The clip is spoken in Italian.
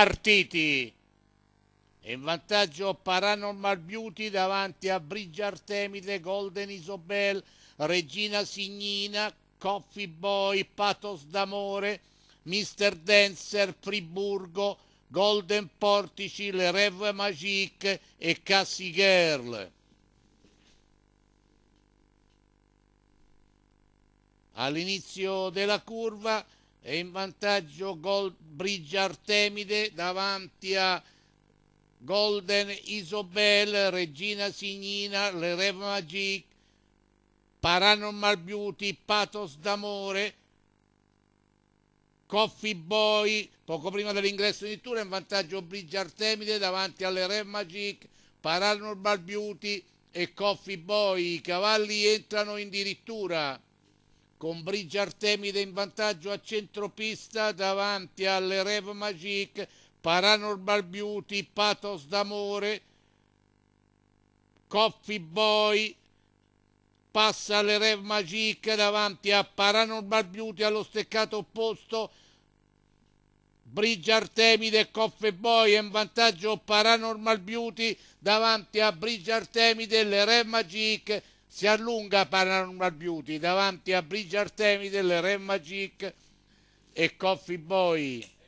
partiti. E in vantaggio Paranormal Beauty davanti a Brigia Artemide, Golden Isobel, Regina Signina, Coffee Boy, Pathos d'Amore, Mr. Dancer, Friburgo, Golden Portici, Le Rev Magique e Cassie Girl. All'inizio della curva e in vantaggio gol Brigia Artemide davanti a Golden Isobel, Regina Signina, Le Rev Magic, Paranormal Beauty, Pathos d'Amore, Coffee Boy, poco prima dell'ingresso di tour, in vantaggio Brigia Artemide davanti alle Rev Magic, Paranormal Beauty e Coffee Boy. I cavalli entrano in dirittura con Brigia Artemide in vantaggio a centropista davanti alle Rev Magic, Paranormal Beauty, Pathos d'Amore, Coffee Boy, passa alle Rev Magic davanti a Paranormal Beauty allo steccato opposto, Brigia Artemide, Coffee Boy in vantaggio Paranormal Beauty davanti a Brigia Artemide, le Rev Magic, si allunga Paranormal Beauty davanti a Bridge Artemide, Re Magic e Coffee Boy.